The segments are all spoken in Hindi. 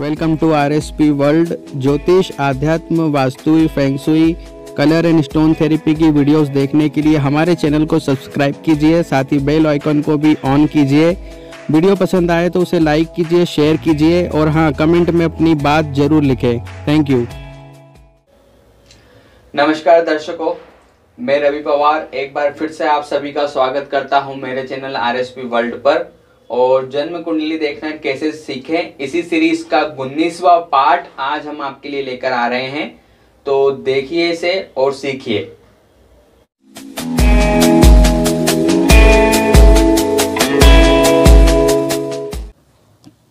welcome to R S P world ज्योतिष आध्यात्म वास्तु feng shui colour and stone therapy की वीडियोस देखने के लिए हमारे चैनल को सब्सक्राइब कीजिए साथ ही बेल आइकन को भी ऑन कीजिए वीडियो पसंद आए तो उसे लाइक कीजिए शेयर कीजिए और हाँ कमेंट में अपनी बात जरूर लिखें थैंक यू नमस्कार दर्शकों मैं रवि पवार एक बार फिर से आप सभी का स्वागत करता हूँ मेरे चैनल आर वर्ल्ड पर और जन्म कुंडली देखना कैसे सीखें इसी सीरीज का उन्नीसवा पार्ट आज हम आपके लिए लेकर आ रहे हैं तो देखिए इसे और सीखिए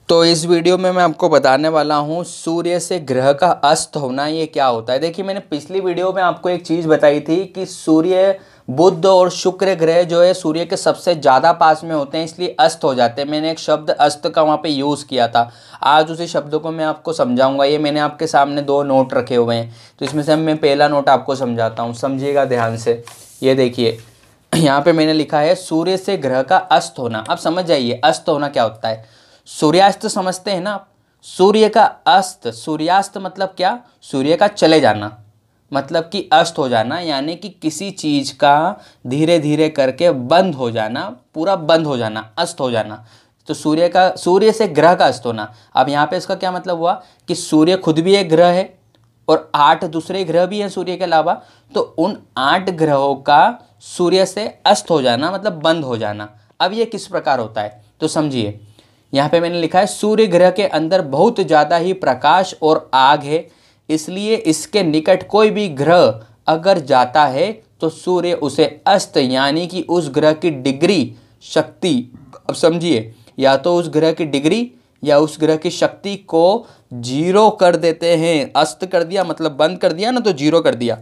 तो इस वीडियो में मैं आपको बताने वाला हूँ सूर्य से ग्रह का अस्त होना ये क्या होता है देखिए मैंने पिछली वीडियो में आपको एक चीज़ बताई थी कि सूर्य बुद्ध और शुक्र ग्रह जो है सूर्य के सबसे ज़्यादा पास में होते हैं इसलिए अस्त हो जाते हैं मैंने एक शब्द अस्त का वहाँ पे यूज़ किया था आज उसी शब्द को मैं आपको समझाऊंगा ये मैंने आपके सामने दो नोट रखे हुए हैं तो इसमें से मैं पहला नोट आपको समझाता हूँ समझिएगा ध्यान से ये देखिए यहाँ पर मैंने लिखा है सूर्य से ग्रह का अस्त होना आप समझ जाइए अस्त होना क्या होता है सूर्यास्त समझते हैं ना आप सूर्य का अस्त सूर्यास्त मतलब क्या सूर्य का चले जाना मतलब कि अस्त हो जाना यानी कि किसी चीज़ का धीरे धीरे करके बंद हो जाना पूरा बंद हो जाना अस्त हो जाना तो सूर्य का सूर्य से ग्रह का अस्त होना अब यहाँ पे इसका क्या मतलब हुआ कि सूर्य खुद भी एक ग्रह है और आठ दूसरे ग्रह भी हैं सूर्य के अलावा तो उन आठ ग्रहों का सूर्य से अस्त हो जाना मतलब बंद हो जाना अब ये किस प्रकार होता है तो समझिए यहाँ पे मैंने लिखा है सूर्य ग्रह के अंदर बहुत ज़्यादा ही प्रकाश और आग है इसलिए इसके निकट कोई भी ग्रह अगर जाता है तो सूर्य उसे अस्त यानी कि उस ग्रह की डिग्री शक्ति अब समझिए या तो उस ग्रह की डिग्री या उस ग्रह की शक्ति को जीरो कर देते हैं अस्त कर दिया मतलब बंद कर दिया ना तो जीरो कर दिया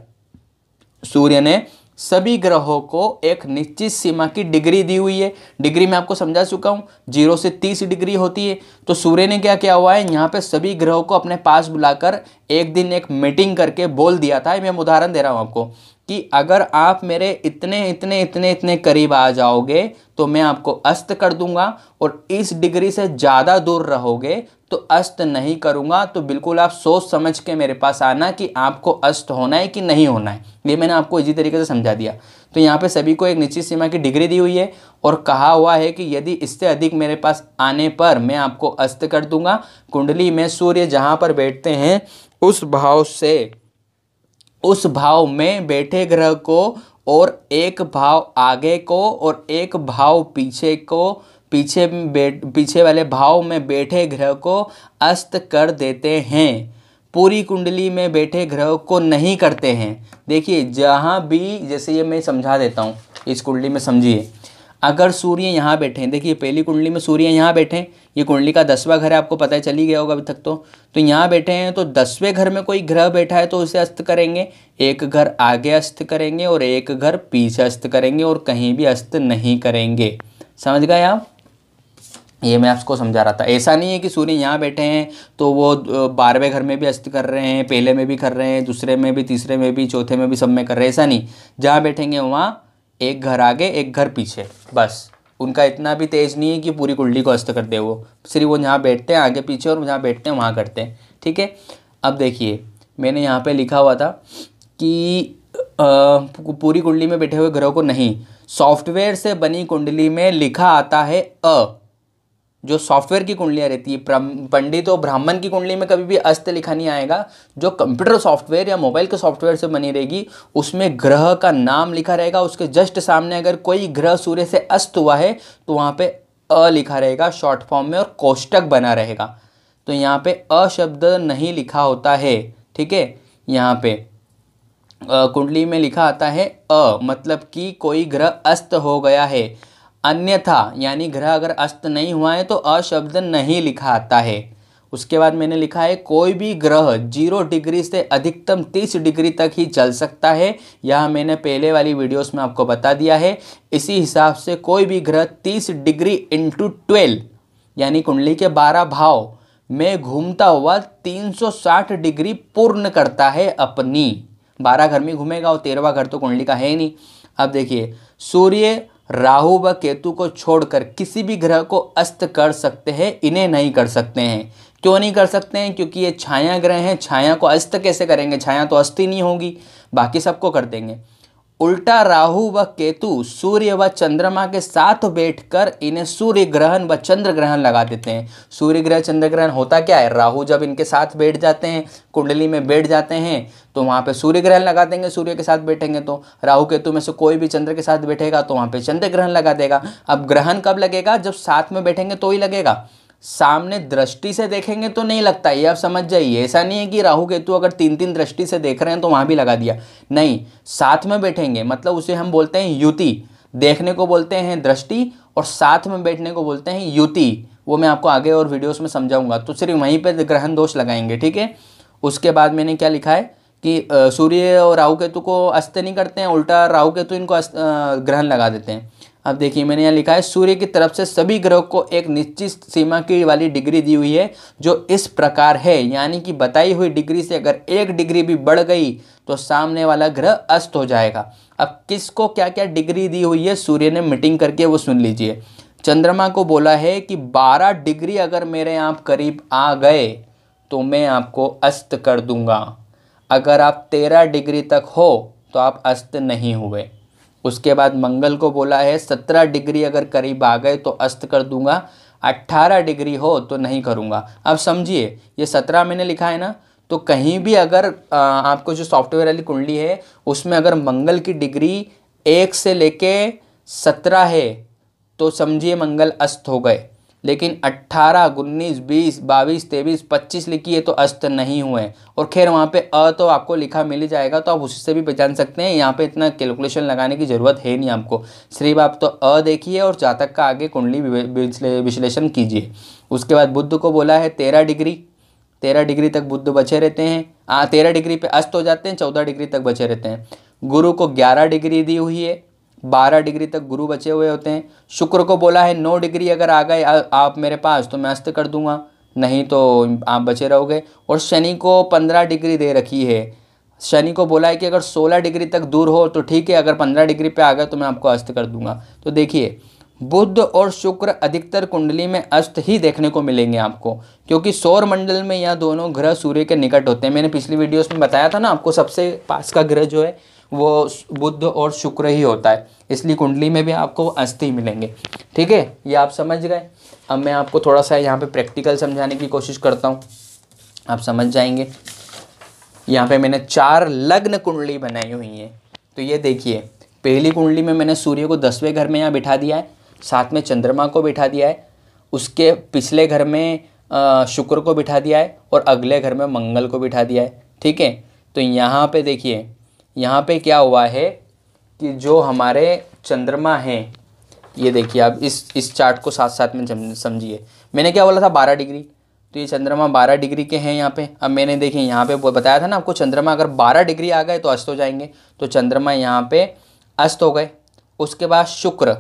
सूर्य ने सभी ग्रहों को एक निश्चित सीमा की डिग्री दी हुई है डिग्री मैं आपको समझा चुका हूँ जीरो से तीस डिग्री होती है तो सूर्य ने क्या किया हुआ है यहाँ पे सभी ग्रहों को अपने पास बुलाकर एक दिन एक मीटिंग करके बोल दिया था मैं उदाहरण दे रहा हूँ आपको कि अगर आप मेरे इतने इतने इतने इतने करीब आ जाओगे तो मैं आपको अस्त कर दूंगा और इस डिग्री से ज़्यादा दूर रहोगे तो अस्त नहीं करूंगा तो बिल्कुल आप सोच समझ के मेरे पास आना कि आपको अस्त होना है कि नहीं होना है ये मैंने आपको इसी तरीके से समझा दिया तो यहाँ पे सभी को एक निश्चित सीमा की डिग्री दी हुई है और कहा हुआ है कि यदि इससे अधिक मेरे पास आने पर मैं आपको अस्त कर दूंगा कुंडली में सूर्य जहाँ पर बैठते हैं उस भाव से उस भाव में बैठे ग्रह को और एक भाव आगे को और एक भाव पीछे को पीछे बैठ पीछे वाले भाव में बैठे ग्रह को अस्त कर देते हैं पूरी कुंडली में बैठे ग्रह को नहीं करते हैं देखिए जहाँ भी जैसे ये मैं समझा देता हूँ इस कुंडली में समझिए अगर सूर्य यहाँ बैठे हैं देखिए पहली कुंडली में सूर्य यहाँ बैठे हैं ये कुंडली का दसवा घर है आपको पता है ही गया होगा अभी तक तो तो यहाँ बैठे हैं तो दसवें घर में कोई ग्रह बैठा है तो उसे अस्त करेंगे एक घर आगे अस्त करेंगे और एक घर पीछे अस्त करेंगे और कहीं भी अस्त नहीं करेंगे समझ गए आप ये मैं आपको समझा रहा था ऐसा नहीं है कि सूर्य यहाँ बैठे हैं तो वो बारहवें घर में भी अस्त कर रहे हैं पहले में भी कर रहे हैं दूसरे में भी तीसरे में भी चौथे में भी सब में कर रहे हैं ऐसा नहीं जहाँ बैठेंगे वहाँ एक घर आगे एक घर पीछे बस उनका इतना भी तेज नहीं है कि पूरी कुंडली को अस्त कर दे वो सिर्फ वो जहाँ बैठते हैं आगे पीछे और जहाँ बैठते हैं वहाँ करते हैं ठीक है अब देखिए मैंने यहाँ पे लिखा हुआ था कि पूरी कुंडली में बैठे हुए ग्रह को नहीं सॉफ्टवेयर से बनी कुंडली में लिखा आता है अ जो सॉफ्टवेयर की कुंडलियाँ रहती है पंडित और ब्राह्मण की कुंडली में कभी भी अस्त लिखा नहीं आएगा जो कंप्यूटर सॉफ्टवेयर या मोबाइल के सॉफ्टवेयर से बनी रहेगी उसमें ग्रह का नाम लिखा रहेगा उसके जस्ट सामने अगर कोई ग्रह सूर्य से अस्त हुआ है तो वहाँ पर अ लिखा रहेगा शॉर्ट फॉर्म में और कोष्टक बना रहेगा तो यहाँ पे अ शब्द नहीं लिखा होता है ठीक है यहाँ पे कुंडली में लिखा आता है अ मतलब कि कोई ग्रह अस्त हो गया है अन्यथा यानी ग्रह अगर अस्त नहीं हुआ है तो अशब्द नहीं लिखा आता है उसके बाद मैंने लिखा है कोई भी ग्रह जीरो डिग्री से अधिकतम तीस डिग्री तक ही चल सकता है यह मैंने पहले वाली वीडियोस में आपको बता दिया है इसी हिसाब से कोई भी ग्रह तीस डिग्री इंटू ट्वेल्व यानी कुंडली के बारह भाव में घूमता हुआ साठ डिग्री पूर्ण करता है अपनी बारह घर में घूमेगा और तेरहवा घर तो कुंडली का है ही नहीं अब देखिए सूर्य राहु व केतु को छोड़कर किसी भी ग्रह को अस्त कर सकते हैं इन्हें नहीं कर सकते हैं क्यों नहीं कर सकते हैं क्योंकि ये छाया ग्रह हैं छाया को अस्त कैसे करेंगे छाया तो अस्त ही नहीं होगी बाकी सबको कर देंगे उल्टा राहु व केतु सूर्य व चंद्रमा के साथ बैठकर इन्हें सूर्य ग्रहण व चंद्र ग्रहण लगा देते हैं सूर्य ग्रह चंद्र ग्रहण होता क्या है राहु जब इनके साथ बैठ जाते हैं कुंडली में बैठ जाते हैं तो वहाँ पे सूर्य ग्रहण लगा देंगे सूर्य के साथ बैठेंगे तो राहु केतु में से कोई भी चंद्र के साथ बैठेगा तो वहाँ पर चंद्र ग्रहण लगा देगा अब ग्रहण कब लगेगा जब साथ में बैठेंगे तो ही लगेगा सामने दृष्टि से देखेंगे तो नहीं लगता ये आप समझ जाइए ऐसा नहीं है कि राहु केतु अगर तीन तीन दृष्टि से देख रहे हैं तो वहाँ भी लगा दिया नहीं साथ में बैठेंगे मतलब उसे हम बोलते हैं युति देखने को बोलते हैं दृष्टि और साथ में बैठने को बोलते हैं युति वो मैं आपको आगे और वीडियोस में समझाऊंगा तो सिर्फ वहीं पर ग्रहण दोष लगाएंगे ठीक है उसके बाद मैंने क्या लिखा है कि सूर्य और राहु केतु को अस्त नहीं करते हैं उल्टा राहु केतु इनको ग्रहण लगा देते हैं अब देखिए मैंने यहाँ लिखा है सूर्य की तरफ से सभी ग्रह को एक निश्चित सीमा की वाली डिग्री दी हुई है जो इस प्रकार है यानी कि बताई हुई डिग्री से अगर एक डिग्री भी बढ़ गई तो सामने वाला ग्रह अस्त हो जाएगा अब किसको क्या क्या डिग्री दी हुई है सूर्य ने मीटिंग करके वो सुन लीजिए चंद्रमा को बोला है कि बारह डिग्री अगर मेरे आप करीब आ गए तो मैं आपको अस्त कर दूंगा अगर आप तेरह डिग्री तक हो तो आप अस्त नहीं हुए उसके बाद मंगल को बोला है सत्रह डिग्री अगर करीब आ गए तो अस्त कर दूंगा अट्ठारह डिग्री हो तो नहीं करूँगा अब समझिए ये सत्रह मैंने लिखा है ना तो कहीं भी अगर आ, आपको जो सॉफ्टवेयर वाली कुंडली है उसमें अगर मंगल की डिग्री एक से लेके सत्रह है तो समझिए मंगल अस्त हो गए लेकिन अट्ठारह उन्नीस बीस बाईस तेईस पच्चीस लिखिए तो अस्त नहीं हुए और खैर वहाँ पे अ तो आपको लिखा मिल ही जाएगा तो आप उससे भी पहचान सकते हैं यहाँ पे इतना कैलकुलेशन लगाने की ज़रूरत है नहीं आपको सिर्फ आप तो अ देखिए और जातक का आगे कुंडली विश्लेषण कीजिए उसके बाद बुद्ध को बोला है तेरह डिग्री तेरह डिग्री तक बुद्ध बचे रहते हैं हाँ तेरह डिग्री पर अस्त हो जाते हैं चौदह डिग्री तक बचे रहते हैं गुरु को ग्यारह डिग्री दी हुई है बारह डिग्री तक गुरु बचे हुए होते हैं शुक्र को बोला है नौ डिग्री अगर आ गए आप मेरे पास तो मैं अस्त कर दूंगा नहीं तो आप बचे रहोगे और शनि को पंद्रह डिग्री दे रखी है शनि को बोला है कि अगर सोलह डिग्री तक दूर हो तो ठीक है अगर पंद्रह डिग्री पे आ गए तो मैं आपको अस्त कर दूंगा तो देखिए बुद्ध और शुक्र अधिकतर कुंडली में अस्त ही देखने को मिलेंगे आपको क्योंकि सौर मंडल में यह दोनों ग्रह सूर्य के निकट होते हैं मैंने पिछली वीडियोस में बताया था ना आपको सबसे पास का ग्रह जो है वो बुद्ध और शुक्र ही होता है इसलिए कुंडली में भी आपको अस्थि मिलेंगे ठीक है ये आप समझ गए अब मैं आपको थोड़ा सा यहाँ पे प्रैक्टिकल समझाने की कोशिश करता हूँ आप समझ जाएंगे यहाँ पे मैंने चार लग्न कुंडली बनाई हुई है तो ये देखिए पहली कुंडली में मैंने सूर्य को दसवें घर में यहाँ बिठा दिया है साथ में चंद्रमा को बिठा दिया है उसके पिछले घर में शुक्र को बिठा दिया है और अगले घर में मंगल को बिठा दिया है ठीक है तो यहाँ पे देखिए यहाँ पे क्या हुआ है कि जो हमारे चंद्रमा हैं ये देखिए आप इस इस चार्ट को साथ साथ में समझिए मैंने क्या बोला था बारह डिग्री तो ये चंद्रमा बारह डिग्री के हैं यहाँ पे अब मैंने देखिए यहाँ पे बताया था ना आपको चंद्रमा अगर बारह डिग्री आ गए तो अस्त हो जाएंगे तो चंद्रमा यहाँ पे अस्त हो गए उसके बाद शुक्र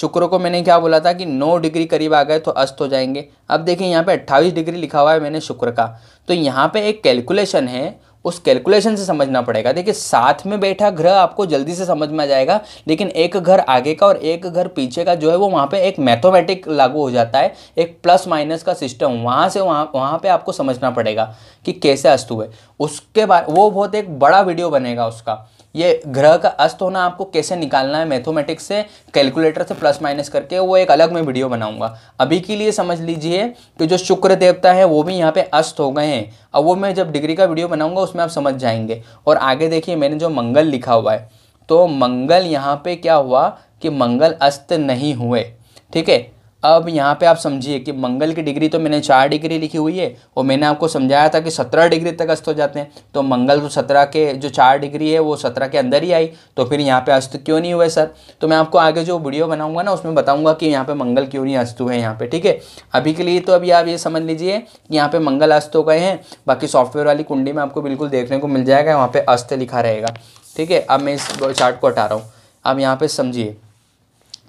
शुक्र को मैंने क्या बोला था कि नौ डिग्री करीब आ गए तो अस्त हो जाएंगे अब देखिए यहाँ पे अट्ठाईस डिग्री लिखा हुआ है मैंने शुक्र का तो यहाँ पे एक कैलकुलेशन है उस कैलकुलेशन से समझना पड़ेगा देखिए साथ में बैठा ग्रह आपको जल्दी से समझ में आ जाएगा लेकिन एक घर आगे का और एक घर पीछे का जो है वो वहाँ पे एक मैथोमेटिक लागू हो जाता है एक प्लस माइनस का सिस्टम वहाँ से वहाँ वहाँ पर आपको समझना पड़ेगा कि कैसे अस्तु है उसके बाद वो बहुत एक बड़ा वीडियो बनेगा उसका ये ग्रह का अस्त होना आपको कैसे निकालना है मैथोमेटिक्स से कैलकुलेटर से प्लस माइनस करके वो एक अलग मैं वीडियो बनाऊंगा अभी के लिए समझ लीजिए कि जो शुक्र देवता है वो भी यहाँ पे अस्त हो गए हैं अब वो मैं जब डिग्री का वीडियो बनाऊंगा उसमें आप समझ जाएंगे और आगे देखिए मैंने जो मंगल लिखा हुआ है तो मंगल यहाँ पर क्या हुआ कि मंगल अस्त नहीं हुए ठीक है अब यहाँ पे आप समझिए कि मंगल की डिग्री तो मैंने चार डिग्री लिखी हुई है और मैंने आपको समझाया था कि सत्रह डिग्री तक अस्त हो जाते हैं तो मंगल तो सत्रह के जो चार डिग्री है वो सत्रह के अंदर ही आई तो फिर यहाँ पे अस्त क्यों नहीं हुए सर तो मैं आपको आगे जो वीडियो बनाऊंगा ना उसमें बताऊँगा कि यहाँ पर मंगल क्यों नहीं अस्त हुए हैं यहाँ पर ठीक है अभी के लिए तो अभी आप ये समझ लीजिए कि यहाँ पर मंगल अस्त हो गए हैं बाकी सॉफ्टवेयर वाली कुंडी में आपको बिल्कुल देखने को मिल जाएगा वहाँ पर अस्त लिखा रहेगा ठीक है अब मैं इस चार्ट को हटा रहा हूँ अब यहाँ पर समझिए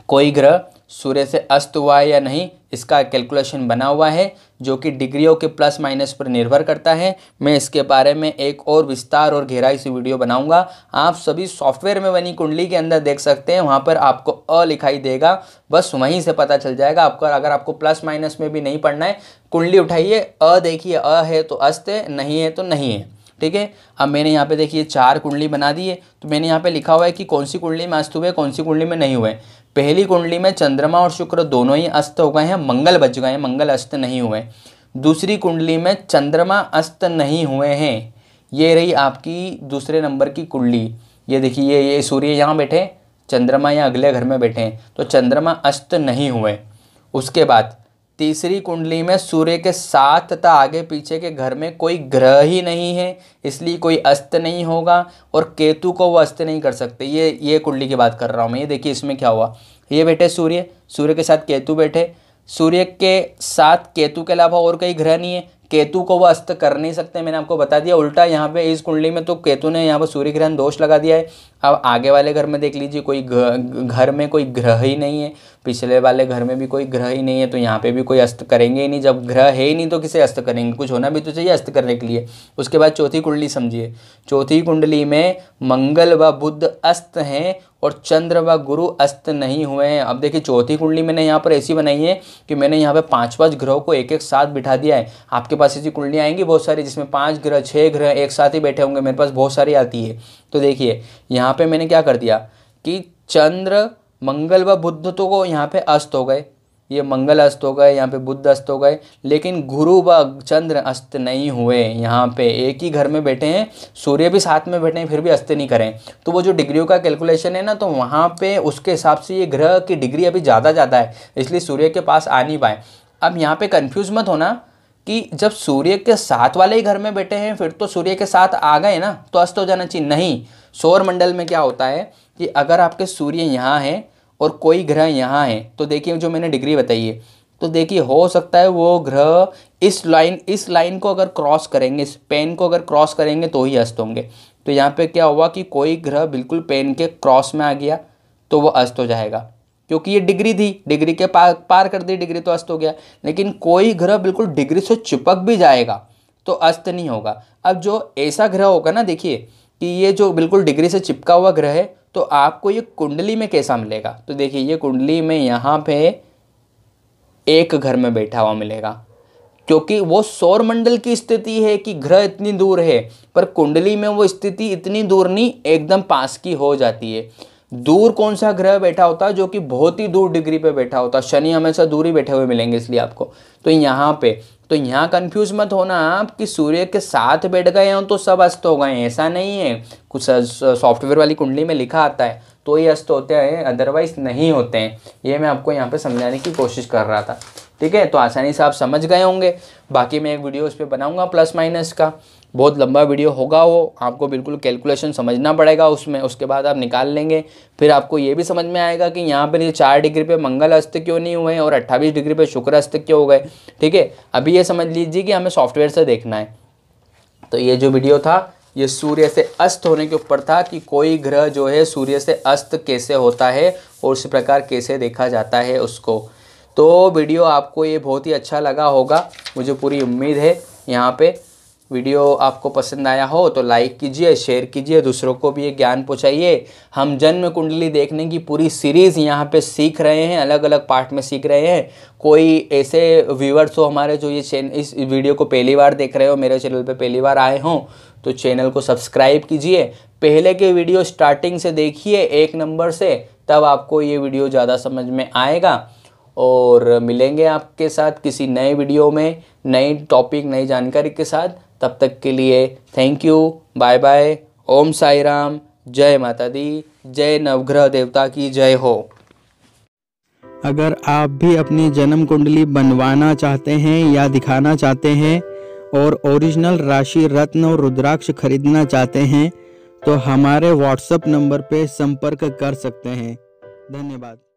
कोई ग्रह सूर्य से अस्त हुआ है या नहीं इसका कैलकुलेशन बना हुआ है जो कि डिग्रियों के प्लस माइनस पर निर्भर करता है मैं इसके बारे में एक और विस्तार और गहराई से वीडियो बनाऊंगा आप सभी सॉफ्टवेयर में बनी कुंडली के अंदर देख सकते हैं वहाँ पर आपको अ लिखाई देगा बस वहीं से पता चल जाएगा आपका अगर आपको प्लस माइनस में भी नहीं पढ़ना है कुंडली उठाइए अ देखिए अ है तो अस्त है नहीं है तो नहीं है ठीक है अब मैंने यहाँ पे देखिए चार कुंडली बना दी है तो मैंने यहाँ पे लिखा हुआ है कि कौन सी कुंडली में अस्त हुए कौन सी कुंडली में नहीं हुए पहली कुंडली में चंद्रमा और शुक्र दोनों ही अस्त हो गए हैं मंगल बच गए हैं मंगल अस्त नहीं हुए दूसरी कुंडली में चंद्रमा अस्त नहीं हुए हैं ये रही आपकी दूसरे नंबर की कुंडली ये देखिए ये सूर्य यहाँ बैठे चंद्रमा या अगले घर में बैठे हैं तो चंद्रमा अस्त नहीं हुए उसके बाद तीसरी कुंडली में सूर्य के साथ तथा आगे पीछे के घर में कोई ग्रह ही नहीं है इसलिए कोई अस्त नहीं होगा और केतु को वो अस्त नहीं कर सकते ये ये कुंडली की बात कर रहा हूँ मैं ये देखिए इसमें क्या हुआ ये बैठे सूर्य सूर्य के साथ केतु बैठे सूर्य के साथ केतु के अलावा और कई ग्रह नहीं है केतु को वो अस्त कर नहीं सकते मैंने आपको बता दिया उल्टा यहाँ पे इस कुंडली में तो केतु ने यहाँ पर सूर्य ग्रहण दोष लगा दिया है अब आगे वाले घर में देख लीजिए कोई घर में कोई ग्रह ही नहीं है पिछले वाले घर में भी कोई ग्रह ही नहीं है तो यहाँ पे भी कोई अस्त करेंगे ही नहीं जब ग्रह है ही नहीं तो किसे अस्त करेंगे कुछ होना भी तो चाहिए अस्त करने के लिए उसके बाद चौथी कुंडली समझिए चौथी कुंडली में मंगल व बुद्ध अस्त हैं और चंद्र व गुरु अस्त नहीं हुए हैं अब देखिए चौथी कुंडली मैंने यहाँ पर ऐसी बनाई है कि मैंने यहाँ पर पाँच पाँच ग्रहों को एक एक साथ बिठा दिया है आपके पास ऐसी कुंडलियाँ आएंगी बहुत सारी जिसमें पाँच ग्रह छः ग्रह एक साथ ही बैठे होंगे मेरे पास बहुत सारी आती है तो देखिए यहाँ पर मैंने क्या कर दिया कि चंद्र मंगल व बुद्ध तो को यहाँ पे अस्त हो गए ये मंगल अस्त हो गए यहाँ पे बुद्ध अस्त हो गए लेकिन गुरु व चंद्र अस्त नहीं हुए यहाँ पे एक ही घर में बैठे हैं सूर्य भी साथ में बैठे हैं फिर भी अस्त नहीं करें तो वो जो डिग्रियों का कैलकुलेशन है ना तो वहाँ पे उसके हिसाब से ये ग्रह की डिग्री अभी ज़्यादा ज़्यादा है इसलिए सूर्य के पास आ नहीं पाए अब यहाँ पर कन्फ्यूज़ मत होना कि जब सूर्य के साथ वाले ही घर में बैठे हैं फिर तो सूर्य के साथ आ गए ना तो अस्त हो जाना चाहिए नहीं सौर मंडल में क्या होता है कि अगर आपके सूर्य यहाँ हैं और कोई ग्रह यहाँ है तो देखिए जो मैंने डिग्री बताई है तो देखिए हो सकता है वो ग्रह इस लाइन इस लाइन को अगर क्रॉस करेंगे इस पेन को अगर क्रॉस करेंगे तो ही अस्त होंगे तो यहाँ पे क्या हुआ कि कोई ग्रह बिल्कुल पेन के क्रॉस में आ गया तो वो अस्त हो जाएगा क्योंकि ये डिग्री थी डिग्री के पार पार कर दी डिग्री तो अस्त हो गया लेकिन कोई ग्रह बिल्कुल डिग्री से चिपक भी जाएगा तो अस्त नहीं होगा अब जो ऐसा ग्रह होगा ना देखिए कि ये जो बिल्कुल डिग्री से चिपका हुआ ग्रह है तो आपको ये कुंडली में कैसा मिलेगा तो देखिए ये कुंडली में यहाँ पे एक घर में बैठा हुआ मिलेगा क्योंकि वो सौर मंडल की स्थिति है कि ग्रह इतनी दूर है पर कुंडली में वो स्थिति इतनी दूर नहीं एकदम पास की हो जाती है दूर कौन सा ग्रह बैठा होता है जो कि बहुत ही दूर डिग्री पे बैठा होता है शनि हमेशा दूर ही बैठे हुए मिलेंगे इसलिए आपको तो यहाँ पे तो यहाँ कंफ्यूज मत होना आप कि सूर्य के साथ बैठ गए हों तो सब अस्त हो गए ऐसा नहीं है कुछ सॉफ्टवेयर वाली कुंडली में लिखा आता है तो ये अस्त होते हैं अदरवाइज नहीं होते हैं ये मैं आपको यहाँ पे समझाने की कोशिश कर रहा था ठीक है तो आसानी से आप समझ गए होंगे बाकी मैं एक वीडियो उस पर बनाऊँगा प्लस माइनस का बहुत लंबा वीडियो होगा वो आपको बिल्कुल कैलकुलेशन समझना पड़ेगा उसमें उसके बाद आप निकाल लेंगे फिर आपको ये भी समझ में आएगा कि यहाँ पर चार डिग्री पे मंगल अस्त क्यों नहीं हुए और अट्ठावीस डिग्री पे शुक्र अस्त क्यों हो गए ठीक है अभी ये समझ लीजिए कि हमें सॉफ्टवेयर से देखना है तो ये जो वीडियो था ये सूर्य से अस्त होने के ऊपर था कि कोई ग्रह जो है सूर्य से अस्त कैसे होता है और उस प्रकार कैसे देखा जाता है उसको तो वीडियो आपको ये बहुत ही अच्छा लगा होगा मुझे पूरी उम्मीद है यहाँ पर वीडियो आपको पसंद आया हो तो लाइक कीजिए शेयर कीजिए दूसरों को भी ये ज्ञान पहुँचाइए हम जन्म कुंडली देखने की पूरी सीरीज़ यहाँ पे सीख रहे हैं अलग अलग पार्ट में सीख रहे हैं कोई ऐसे व्यूवर्स हो हमारे जो ये चैन इस वीडियो को पहली बार देख रहे हो मेरे चैनल पे पहली बार आए हों तो चैनल को सब्सक्राइब कीजिए पहले के वीडियो स्टार्टिंग से देखिए एक नंबर से तब आपको ये वीडियो ज़्यादा समझ में आएगा और मिलेंगे आपके साथ किसी नए वीडियो में नई टॉपिक नई जानकारी के साथ तब तक के लिए thank you bye bye Om Sai Ram जय माता दी जय नवग्रह देवता की जय हो अगर आप भी अपनी जन्म कुंडली बनवाना चाहते हैं या दिखाना चाहते हैं और ओरिजिनल राशि रत्न और रुद्राक्ष खरीदना चाहते हैं तो हमारे व्हाट्सएप नंबर पर संपर्क कर सकते हैं धन्यवाद